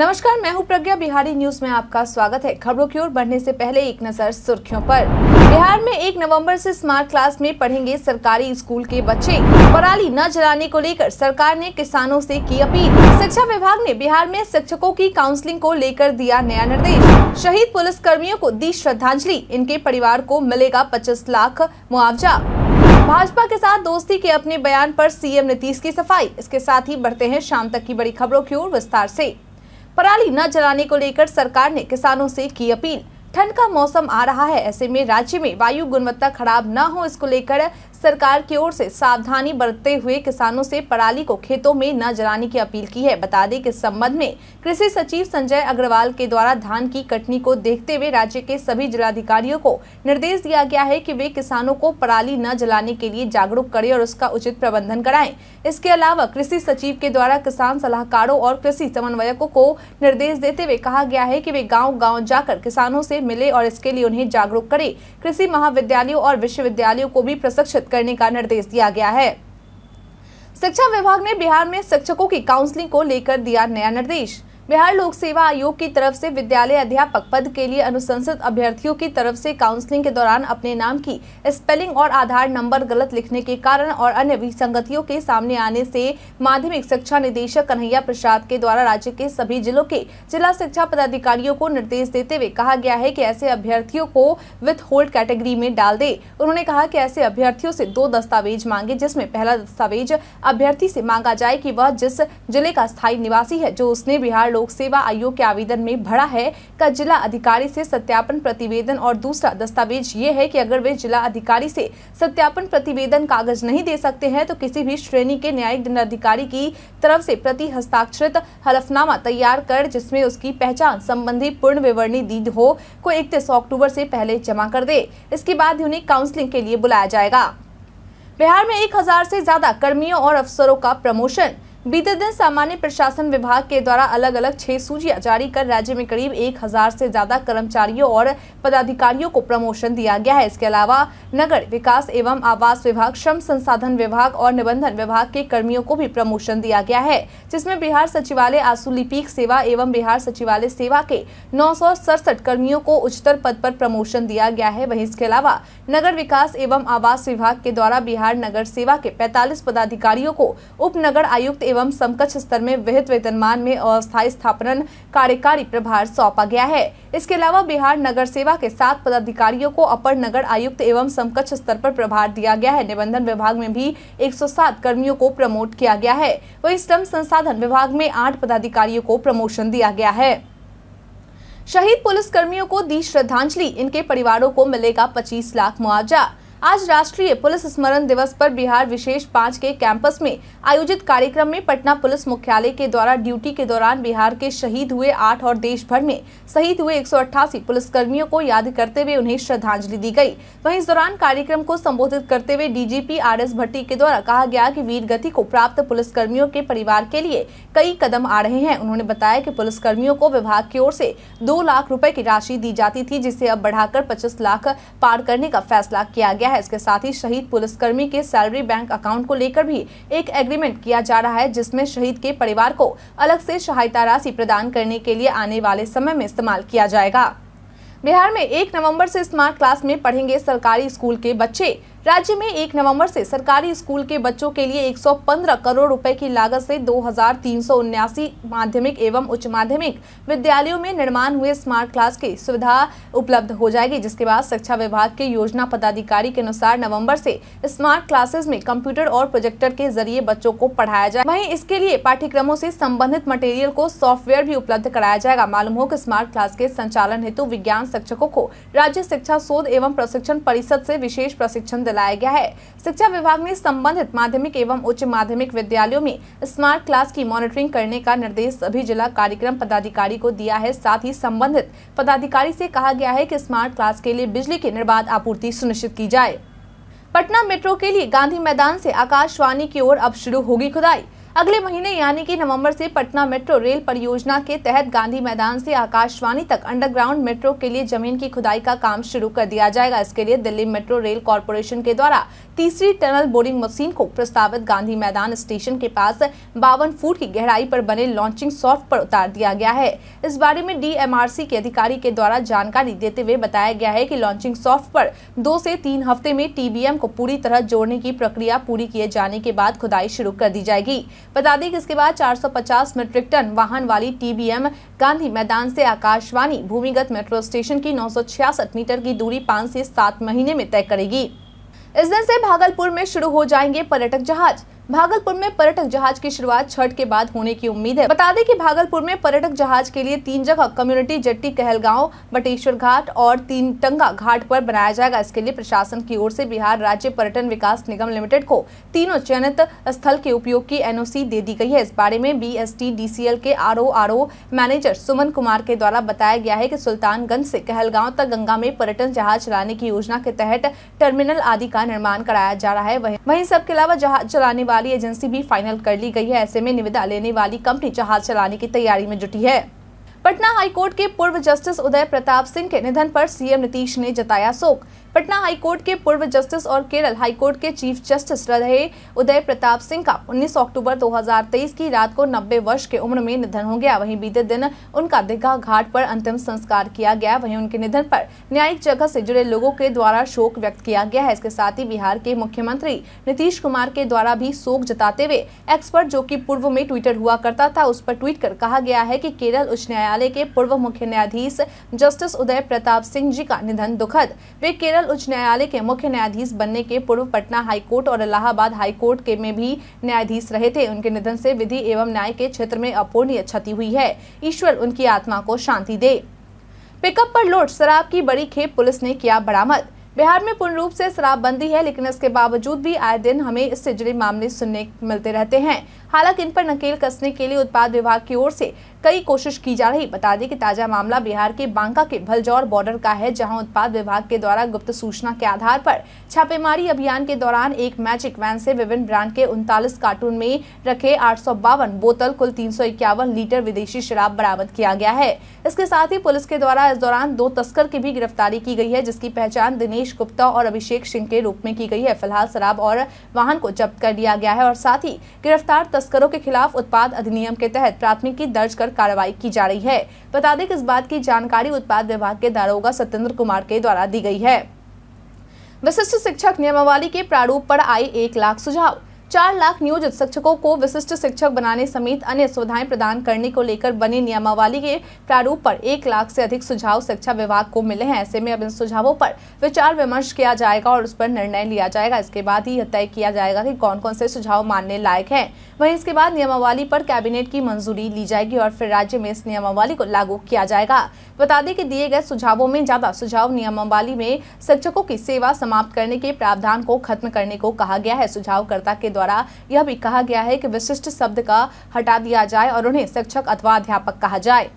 नमस्कार मैं हूं प्रज्ञा बिहारी न्यूज में आपका स्वागत है खबरों की ओर बढ़ने से पहले एक नजर सुर्खियों पर बिहार में एक नवंबर से स्मार्ट क्लास में पढ़ेंगे सरकारी स्कूल के बच्चे पराली न जलाने को लेकर सरकार ने किसानों से की अपील शिक्षा विभाग ने बिहार में शिक्षकों की काउंसलिंग को लेकर दिया नया निर्देश शहीद पुलिस कर्मियों को दी श्रद्धांजलि इनके परिवार को मिलेगा पच्चीस लाख मुआवजा भाजपा के साथ दोस्ती के अपने बयान पर सीएम नीतीश की सफाई इसके साथ ही बढ़ते हैं शाम तक की बड़ी खबरों की ओर विस्तार ऐसी पराली न जलाने को लेकर सरकार ने किसानों से की अपील ठंड का मौसम आ रहा है ऐसे में राज्य में वायु गुणवत्ता खराब न हो इसको लेकर सरकार की ओर से सावधानी बरतते हुए किसानों से पराली को खेतों में न जलाने की अपील की है बता दें कि संबंध में कृषि सचिव संजय अग्रवाल के द्वारा धान की कटनी को देखते हुए राज्य के सभी जिलाधिकारियों को निर्देश दिया गया है कि वे किसानों को पराली न जलाने के लिए जागरूक करें और उसका उचित प्रबंधन कराए इसके अलावा कृषि सचिव के द्वारा किसान सलाहकारों और कृषि समन्वयकों को निर्देश देते हुए कहा गया है की वे गाँव गाँव जाकर किसानों से मिले और इसके लिए उन्हें जागरूक करे कृषि महाविद्यालयों और विश्वविद्यालयों को भी प्रशिक्षित करने का निर्देश दिया गया है शिक्षा विभाग ने बिहार में शिक्षकों की काउंसलिंग को लेकर दिया नया निर्देश बिहार लोक सेवा आयोग की तरफ से विद्यालय अध्यापक पद के लिए अनुशंसित अभ्यर्थियों की तरफ से काउंसलिंग के दौरान अपने नाम की स्पेलिंग और आधार नंबर गलत लिखने के कारण और अन्य विसंगतियों के सामने आने से माध्यमिक शिक्षा निदेशक कन्हैया प्रसाद के द्वारा राज्य के सभी जिलों के जिला शिक्षा पदाधिकारियों को निर्देश देते हुए कहा गया है की ऐसे अभ्यर्थियों को विथ होल्ड कैटेगरी में डाल दे उन्होंने कहा की ऐसे अभ्यर्थियों से दो दस्तावेज मांगे जिसमे पहला दस्तावेज अभ्यर्थी से मांगा जाए की वह जिस जिले का स्थायी निवासी है जो उसने बिहार लोक सेवा आयोग के आवेदन में भरा है का जिला अधिकारी से सत्यापन प्रतिवेदन और दूसरा दस्तावेज ये है कि अगर वे जिला अधिकारी से सत्यापन प्रतिवेदन कागज नहीं दे सकते हैं तो किसी भी श्रेणी के न्यायिक दंडाधिकारी की तरफ से प्रति हस्ताक्षरित हलफनामा तैयार कर जिसमें उसकी पहचान संबंधी पूर्ण विवरणी दी हो को इकतीस अक्टूबर से पहले जमा कर दे इसके बाद उन्हें काउंसिलिंग के लिए बुलाया जाएगा बिहार में 1000 से ज्यादा कर्मियों और अफसरों का प्रमोशन बीते दिन सामान्य प्रशासन विभाग के द्वारा अलग अलग छह सूचियां जारी कर राज्य में करीब एक हजार से ज्यादा कर्मचारियों और पदाधिकारियों को प्रमोशन दिया गया है इसके अलावा नगर विकास एवं आवास विभाग श्रम संसाधन विभाग और निबंधन विभाग के कर्मियों को भी प्रमोशन दिया गया है जिसमें बिहार सचिवालय लिपिक सेवा एवं बिहार सचिवालय सेवा के नौ कर्मियों को उच्चतर पद पर प्रमोशन दिया गया है वही इसके अलावा नगर विकास एवं आवास विभाग के द्वारा बिहार नगर सेवा के पैतालीस पदाधिकारियों को उप आयुक्त एवं एवं समकक्ष स्तर में विहित वेतनमान में अस्थायी स्थापना कार्यकारी प्रभार सौंपा गया है इसके अलावा बिहार नगर सेवा के सात पदाधिकारियों को अपर नगर आयुक्त एवं समकक्ष स्तर पर प्रभार दिया गया है निबंधन विभाग में भी 107 कर्मियों को प्रमोट किया गया है वही श्रम संसाधन विभाग में आठ पदाधिकारियों को प्रमोशन दिया गया है शहीद पुलिस कर्मियों को दी श्रद्धांजलि इनके परिवारों को मिलेगा 25 लाख मुआवजा आज राष्ट्रीय पुलिस स्मरण दिवस पर बिहार विशेष पाँच के कैंपस में आयोजित कार्यक्रम में पटना पुलिस मुख्यालय के द्वारा ड्यूटी के दौरान बिहार के शहीद हुए आठ और देश भर में शहीद हुए पुलिस पुलिसकर्मियों को याद करते हुए उन्हें श्रद्धांजलि दी गई वहीं इस दौरान कार्यक्रम को संबोधित करते हुए डीजीपी आर एस भट्टी के द्वारा कहा गया की वीर गति को प्राप्त कर्मियों के परिवार के लिए कई कदम आ रहे हैं उन्होंने बताया की कर्मियों को विभाग की ओर से दो लाख रूपए की राशि दी जाती थी जिसे अब बढ़ाकर पच्चीस लाख पार करने का फैसला किया गया गया है इसके साथ ही शहीद पुलिसकर्मी के सैलरी बैंक अकाउंट को लेकर भी एक एग्रीमेंट किया जा रहा है जिसमें शहीद के परिवार को अलग से सहायता राशि प्रदान करने के लिए आने वाले समय में इस्तेमाल किया जाएगा बिहार में एक नवंबर से स्मार्ट क्लास में पढ़ेंगे सरकारी स्कूल के बच्चे राज्य में एक नवम्बर से सरकारी स्कूल के बच्चों के लिए 115 करोड़ रुपए की लागत से दो माध्यमिक एवं उच्च माध्यमिक विद्यालयों में निर्माण हुए स्मार्ट क्लास की सुविधा उपलब्ध हो जाएगी जिसके बाद शिक्षा विभाग के योजना पदाधिकारी के अनुसार नवम्बर से स्मार्ट क्लासेस में कंप्यूटर और प्रोजेक्टर के जरिए बच्चों को पढ़ाया जाए वही इसके लिए पाठ्यक्रमों से संबंधित मटेरियल को सॉफ्टवेयर भी उपलब्ध कराया जाएगा मालूम हो की स्मार्ट क्लास के संचालन हेतु विज्ञान शिक्षकों को राज्य शिक्षा शोध एवं प्रशिक्षण परिषद से विशेष प्रशिक्षण दिला चलाया गया है शिक्षा विभाग ने संबंधित माध्यमिक एवं उच्च माध्यमिक विद्यालयों में स्मार्ट क्लास की मॉनिटरिंग करने का निर्देश सभी जिला कार्यक्रम पदाधिकारी को दिया है साथ ही संबंधित पदाधिकारी से कहा गया है कि स्मार्ट क्लास के लिए बिजली की निर्बाध आपूर्ति सुनिश्चित की जाए पटना मेट्रो के लिए गांधी मैदान से आकाशवाणी की ओर अब शुरू होगी खुदाई अगले महीने यानी कि नवंबर से पटना मेट्रो रेल परियोजना के तहत गांधी मैदान से आकाशवाणी तक अंडरग्राउंड मेट्रो के लिए जमीन की खुदाई का काम शुरू कर दिया जाएगा इसके लिए दिल्ली मेट्रो रेल कॉरपोरेशन के द्वारा तीसरी टनल बोरिंग मशीन को प्रस्तावित गांधी मैदान स्टेशन के पास बावन फुट की गहराई पर बने लॉन्चिंग सॉफ्ट पर उतार दिया गया है इस बारे में डी के अधिकारी के द्वारा जानकारी देते हुए बताया गया है की लॉन्चिंग सॉफ्ट पर दो से तीन हफ्ते में टीबीएम को पूरी तरह जोड़ने की प्रक्रिया पूरी किए जाने के बाद खुदाई शुरू कर दी जाएगी बता दें कि इसके बाद 450 मीट्रिक टन वाहन वाली टीबीएम गांधी मैदान से आकाशवाणी भूमिगत मेट्रो स्टेशन की 966 मीटर की दूरी पाँच से सात महीने में तय करेगी इस दिन से भागलपुर में शुरू हो जाएंगे पर्यटक जहाज भागलपुर में पर्यटक जहाज की शुरुआत छठ के बाद होने की उम्मीद है बता दें कि भागलपुर में पर्यटक जहाज के लिए तीन जगह कम्युनिटी जट्टी कहलगांव बटेश्वर घाट और तीन टंगा घाट पर बनाया जाएगा इसके लिए प्रशासन की ओर से बिहार राज्य पर्यटन विकास निगम लिमिटेड को तीनों चयनित स्थल के उपयोग की एन दे दी गई है इस बारे में B S T K R O manager Suman Kumar के द्वारा बताया गया है की सुल्तानगंज ऐसी कहलगांव तक गंगा में पर्यटन जहाज चलाने की योजना के तहत टर्मिनल आदि का निर्माण कराया जा रहा है वही सबके अलावा जहाज चलाने वाले वाली एजेंसी भी फाइनल कर ली गई है ऐसे में निविदा लेने वाली कंपनी जहाज चलाने की तैयारी में जुटी है पटना हाईकोर्ट के पूर्व जस्टिस उदय प्रताप सिंह के निधन पर सीएम नीतीश ने जताया शोक पटना हाईकोर्ट के पूर्व जस्टिस और केरल हाईकोर्ट के चीफ जस्टिस रहे उदय प्रताप सिंह का 19 अक्टूबर 2023 की रात को 90 वर्ष के उम्र में निधन हो गया वहीं बीते दिन उनका दिघा घाट पर अंतिम संस्कार किया गया वहीं उनके निधन पर न्यायिक जगह से जुड़े लोगों के द्वारा शोक व्यक्त किया गया है इसके साथ ही बिहार के मुख्यमंत्री नीतीश कुमार के द्वारा भी शोक जताते हुए एक्सपर्ट जो की पूर्व में ट्विटर हुआ करता था उस पर ट्वीट कर कहा गया है की केरल उच्च न्यायालय के पूर्व मुख्य न्यायाधीश जस्टिस उदय प्रताप सिंह जी का निधन दुखद वे केरल केरल उच्च न्यायालय के मुख्य न्यायाधीश बनने के पूर्व पटना हाईकोर्ट और इलाहाबाद हाईकोर्ट के में भी न्यायाधीश रहे थे उनके निधन से विधि एवं न्याय के क्षेत्र में अपूर्णीय क्षति हुई है ईश्वर उनकी आत्मा को शांति दे पिकअप पर लोट शराब की बड़ी खेप पुलिस ने किया बरामद बिहार में पूर्ण रूप से शराबबंदी है लेकिन इसके बावजूद भी आए दिन हमें इससे जुड़े मामले सुनने मिलते रहते हैं हालांकि इन पर नकेल कसने के लिए उत्पाद विभाग की ओर से कई कोशिश की जा रही बता दें कि ताजा मामला बिहार के बांका के भलजौर बॉर्डर का है जहां उत्पाद विभाग के द्वारा गुप्त सूचना के आधार पर छापेमारी अभियान के दौरान एक मैजिक वैन से विभिन्न ब्रांड के उनतालीस कार्टून में रखे आठ बोतल कुल तीन लीटर विदेशी शराब बरामद किया गया है इसके साथ ही पुलिस के द्वारा इस दौरान दो तस्कर की भी गिरफ्तारी की गई है जिसकी पहचान दिनेश गुप्ता और अभिषेक सिंह के रूप में की गई है फिलहाल शराब और वाहन को जब्त कर लिया गया है और साथ ही गिरफ्तार तस्करों के खिलाफ उत्पाद अधिनियम के तहत प्राथमिकी दर्ज कर पर कार्रवाई की जा रही है बता दें कि इस बात की जानकारी उत्पाद विभाग के दारोगा सत्येंद्र कुमार के द्वारा दी गई है विशिष्ट शिक्षक नियमावली के प्रारूप पर आए एक लाख सुझाव चार लाख नियोजित शिक्षकों को विशिष्ट शिक्षक बनाने समेत अन्य सुविधाएं प्रदान करने को लेकर बनी नियमावली के प्रारूप पर एक लाख से अधिक सुझाव शिक्षा विभाग को मिले हैं ऐसे में अब इन सुझावों पर विचार विमर्श किया जाएगा और उस पर निर्णय लिया जाएगा इसके बाद ही यह तय किया जाएगा कि कौन कौन से सुझाव मानने लायक है वही इसके बाद नियमावली पर कैबिनेट की मंजूरी ली जाएगी और फिर राज्य में इस नियमावली को लागू किया जाएगा बता दें कि दिए गए सुझावों में ज्यादा सुझाव नियमावली में शिक्षकों की सेवा समाप्त करने के प्रावधान को खत्म करने को कहा गया है सुझावकर्ता के द्वारा यह भी कहा गया है कि विशिष्ट शब्द का हटा दिया जाए और उन्हें शिक्षक अथवा अध्यापक कहा जाए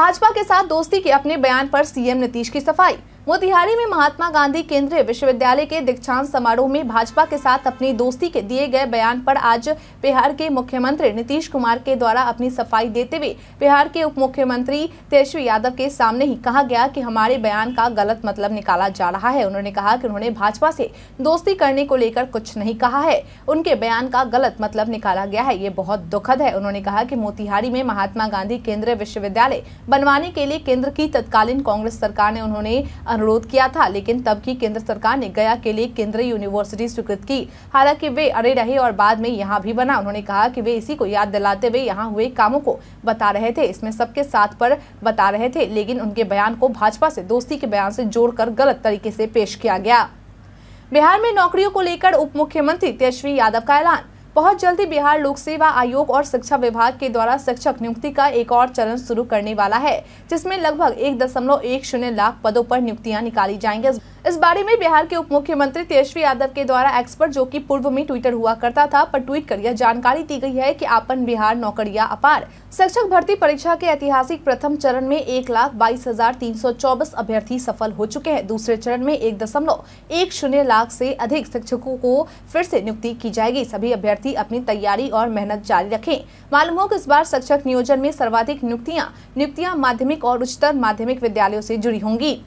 भाजपा के साथ दोस्ती के अपने बयान पर सीएम नीतीश की सफाई मोतिहारी में महात्मा गांधी केंद्रीय विश्वविद्यालय के दीक्षांत समारोह में भाजपा के साथ अपनी दोस्ती के दिए गए बयान पर आज बिहार के मुख्यमंत्री नीतीश कुमार के द्वारा अपनी सफाई देते हुए बिहार के उप मुख्यमंत्री तेजस्वी यादव के सामने ही कहा गया कि हमारे बयान का गलत मतलब निकाला जा रहा है उन्होंने कहा की उन्होंने भाजपा से दोस्ती करने को लेकर कुछ नहीं कहा है उनके बयान का गलत मतलब निकाला गया है ये बहुत दुखद है उन्होंने कहा की मोतिहारी में महात्मा गांधी केंद्रीय विश्वविद्यालय बनवाने के लिए केंद्र की तत्कालीन कांग्रेस सरकार ने उन्होंने अनुरोध किया था लेकिन तब की केंद्र सरकार ने गया के लिए केंद्रीय यूनिवर्सिटी स्वीकृत की हालांकि वे अड़े रहे और बाद में यहाँ भी बना उन्होंने कहा कि वे इसी को याद दिलाते हुए यहाँ हुए कामों को बता रहे थे इसमें सबके साथ पर बता रहे थे लेकिन उनके बयान को भाजपा से दोस्ती के बयान से जोड़कर गलत तरीके से पेश किया गया बिहार में नौकरियों को लेकर उप मुख्यमंत्री तेजस्वी यादव का ऐलान बहुत जल्दी बिहार लोक सेवा आयोग और शिक्षा विभाग के द्वारा शिक्षक नियुक्ति का एक और चरण शुरू करने वाला है जिसमें लगभग एक दशमलव एक शून्य लाख पदों पर नियुक्तियां निकाली जाएंगी इस बारे में बिहार के उप मुख्यमंत्री तेजस्वी यादव के द्वारा एक्सपर्ट जो कि पूर्व में ट्विटर हुआ करता था पर ट्वीट कर यह जानकारी दी गई है कि आपन बिहार नौकरिया अपार शिक्षक भर्ती परीक्षा के ऐतिहासिक प्रथम चरण में एक लाख बाईस हजार तीन सौ चौबीस अभ्यर्थी सफल हो चुके हैं दूसरे चरण में एक दशमलव एक शून्य लाख से अधिक शिक्षकों को फिर से नियुक्ति की जाएगी सभी अभ्यर्थी अपनी तैयारी और मेहनत जारी रखें मालूम हो कि इस बार शिक्षक नियोजन में सर्वाधिक नियुक्तियाँ नियुक्तियाँ माध्यमिक और उच्चतर माध्यमिक विद्यालयों से जुड़ी होंगी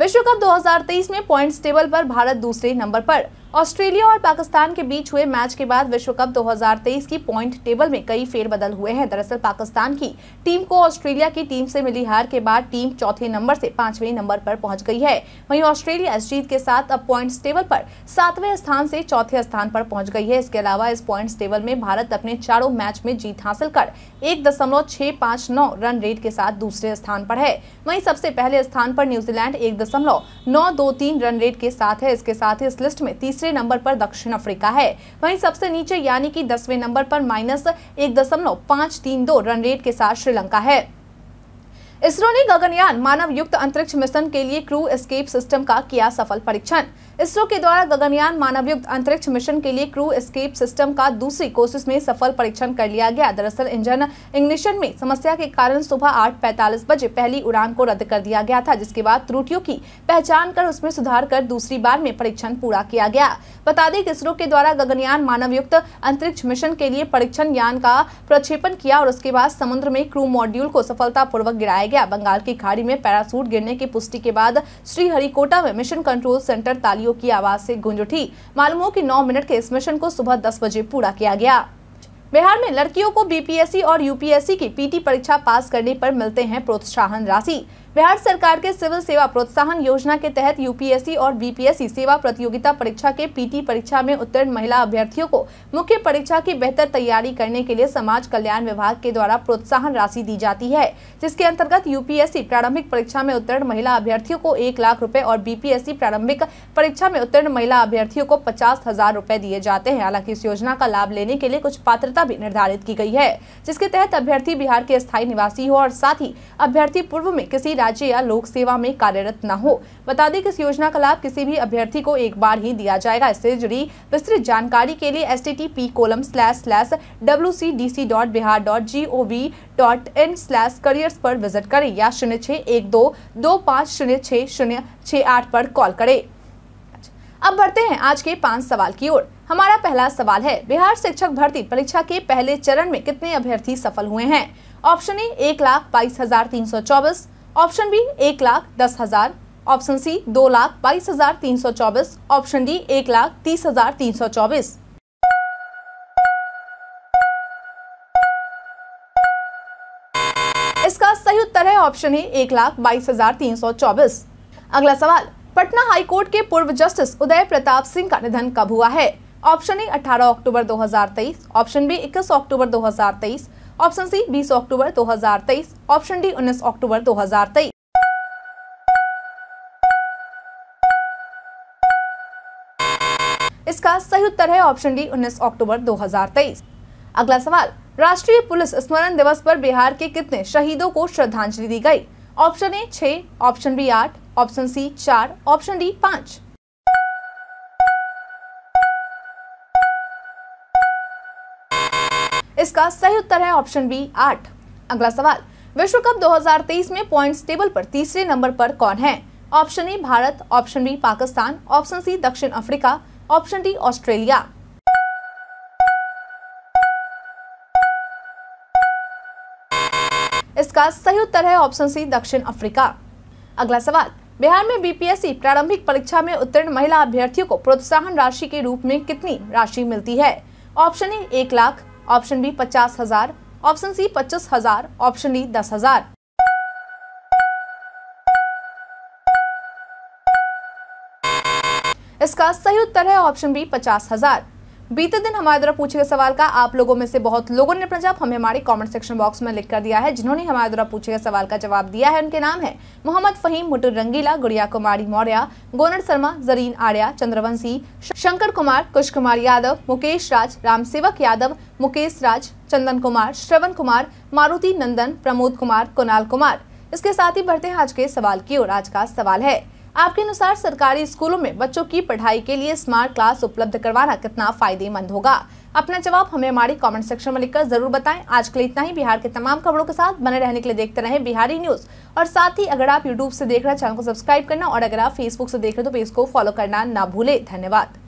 विश्व कप 2023 में पॉइंट्स टेबल पर भारत दूसरे नंबर पर ऑस्ट्रेलिया और पाकिस्तान के बीच हुए मैच के बाद विश्व कप 2023 की पॉइंट टेबल में कई फेरबदल हुए हैं दरअसल पाकिस्तान की टीम को ऑस्ट्रेलिया की टीम से मिली हार के बाद टीम चौथे नंबर से पांचवें नंबर पर पहुंच गई है वहीं ऑस्ट्रेलिया इस जीत के साथ अब पॉइंट्स टेबल पर सातवें स्थान से चौथे स्थान पर पहुंच गई है इसके अलावा इस पॉइंट्स टेबल में भारत अपने चारों मैच में जीत हासिल कर एक रन रेट के साथ दूसरे स्थान पर है वही सबसे पहले स्थान पर न्यूजीलैंड एक रन रेट के साथ है इसके साथ ही इस लिस्ट में तीसरे तीसरे नंबर पर दक्षिण अफ्रीका है वहीं सबसे नीचे यानी कि दसवें नंबर पर माइनस एक दशमलव पाँच तीन दो रन रेट के साथ श्रीलंका है इसरो ने गगनयान मानव युक्त अंतरिक्ष मिशन के लिए क्रू एस्केप सिस्टम का किया सफल परीक्षण इसरो के द्वारा गगनयान मानवयुक्त अंतरिक्ष मिशन के लिए क्रू एस्केप सिस्टम का दूसरी कोशिश में सफल परीक्षण कर लिया गया दरअसल इंजन इग्निशन में समस्या के कारण सुबह पैतालीस बजे पहली उड़ान को रद्द कर दिया गया था जिसके बाद त्रुटियों की पहचान कर उसमें सुधार कर दूसरी बार में परीक्षण पूरा किया गया बता दें इसरो के द्वारा गगनयान मानवयुक्त अंतरिक्ष मिशन के लिए परीक्षण यान का प्रक्षेपण किया और उसके बाद समुद्र में क्रू मॉड्यूल को सफलतापूर्वक गिराया गया बंगाल की खाड़ी में पैरासूट गिरने की पुष्टि के बाद श्रीहरिकोटा में मिशन कंट्रोल सेंटर ताली तालियों की आवाज से गुंज उठी मालूम हो कि 9 मिनट के इस मिशन को सुबह 10 बजे पूरा किया गया बिहार में लड़कियों को बीपीएससी और यूपीएससी की पीटी परीक्षा पास करने पर मिलते हैं प्रोत्साहन राशि बिहार सरकार के सिविल सेवा प्रोत्साहन योजना के तहत यूपीएससी और बीपीएससी सेवा प्रतियोगिता परीक्षा के पीटी परीक्षा में उत्तीर्ण महिला अभ्यर्थियों को मुख्य परीक्षा की बेहतर तैयारी करने के लिए समाज कल्याण विभाग के द्वारा प्रोत्साहन राशि दी जाती है जिसके अंतर्गत यूपीएससी प्रारंभिक परीक्षा में उत्तीर्ण महिला अभ्यर्थियों को एक लाख रूपए और बीपीएससी प्रारंभिक परीक्षा में उत्तीर्ण महिला अभ्यर्थियों को पचास हजार रूपए दिए जाते हैं हालांकि इस योजना का लाभ लेने के लिए कुछ पात्रता भी निर्धारित की गई है जिसके तहत अभ्यर्थी बिहार के स्थायी निवासी हो और साथ ही अभ्यर्थी पूर्व में किसी राज्य या लोक सेवा में कार्यरत न हो बता दें कि इस योजना का लाभ किसी भी अभ्यर्थी को एक बार ही दिया जाएगा इससे जुड़ी विस्तृत जानकारी के लिए S T T P colon slash slash W C D C dot Bihar dot G O V dot in slash career पर विजिट करें या शून्य छः एक दो दो पाँच शून्य छः शून्य छः आठ पर कॉल करें अब बढ़ते हैं आज के पांच सवाल की ओर हमारा पहला सवाल है बिहार शिक्षक भर्ती परीक्षा के पहले चरण में कितने अभ्यर्थी सफल हुए हैं ऑप्शन ए एक लाख बाईस हजार तीन सौ चौबीस ऑप्शन बी एक लाख दस हजार ऑप्शन सी दो लाख बाईस हजार तीन सौ चौबीस ऑप्शन डी एक लाख तीस हजार तीन सौ चौबीस इसका सही उत्तर है ऑप्शन ए एक लाख बाईस हजार तीन सौ चौबीस अगला सवाल पटना हाईकोर्ट के पूर्व जस्टिस उदय प्रताप सिंह का निधन कब हुआ है ऑप्शन ए 18 अक्टूबर 2023 ऑप्शन बी 21 अक्टूबर 2023 ऑप्शन सी 20 अक्टूबर 2023 ऑप्शन डी 19 अक्टूबर 2023 इसका सही उत्तर है ऑप्शन डी 19 अक्टूबर 2023 अगला सवाल राष्ट्रीय पुलिस स्मरण दिवस पर बिहार के कितने शहीदों को श्रद्धांजलि दी गई ऑप्शन ए छह ऑप्शन बी आठ ऑप्शन सी चार ऑप्शन डी पाँच इसका सही उत्तर है ऑप्शन बी आठ अगला सवाल विश्व कप 2023 में पॉइंट्स टेबल पर तीसरे नंबर पर कौन है option A Bharat option B Pakistan option C दक्षिण अफ्रीका ऑप्शन डी ऑस्ट्रेलिया इसका सही उत्तर है ऑप्शन सी दक्षिण अफ्रीका अगला सवाल बिहार में बीपीएससी प्रारंभिक परीक्षा में उत्तीर्ण महिला अभ्यर्थियों को प्रोत्साहन राशि के रूप में कितनी राशि मिलती है ऑप्शन ए एक लाख ऑप्शन बी पचास हजार ऑप्शन सी पच्चीस हजार ऑप्शन डी दस हजार इसका सही उत्तर है ऑप्शन बी पचास हजार बीते दिन हमारे द्वारा पूछे गए सवाल का आप लोगों में से बहुत लोगों ने प्रजाप हमें हमारे कमेंट सेक्शन बॉक्स में लिख कर दिया है जिन्होंने हमारे द्वारा पूछे गए सवाल का जवाब दिया है उनके नाम है मोहम्मद फहीम मुटुर रंगीला गुड़िया कुमारी मौर्य गोनर शर्मा जरीन आर्या चंद्रवंशी शंकर कुमार कुश कुमार यादव मुकेश राज राम सेवक यादव मुकेश राज चंदन कुमार श्रवण कुमार मारुति नंदन प्रमोद कुमार कुणाल कुमार इसके साथ ही बढ़ते हैं आज के सवाल की ओर आज का सवाल है आपके अनुसार सरकारी स्कूलों में बच्चों की पढ़ाई के लिए स्मार्ट क्लास उपलब्ध करवाना कितना फायदेमंद होगा अपना जवाब हमें हमारी कमेंट सेक्शन में लिखकर जरूर बताएं आज के लिए इतना ही बिहार के तमाम खबरों के साथ बने रहने के लिए देखते रहें बिहारी न्यूज और साथ ही अगर आप यूट्यूब से देख रहे हैं चैनल को सब्सक्राइब करना और अगर आप फेसबुक से देख रहे हैं तो पेज को फॉलो करना ना भूले धन्यवाद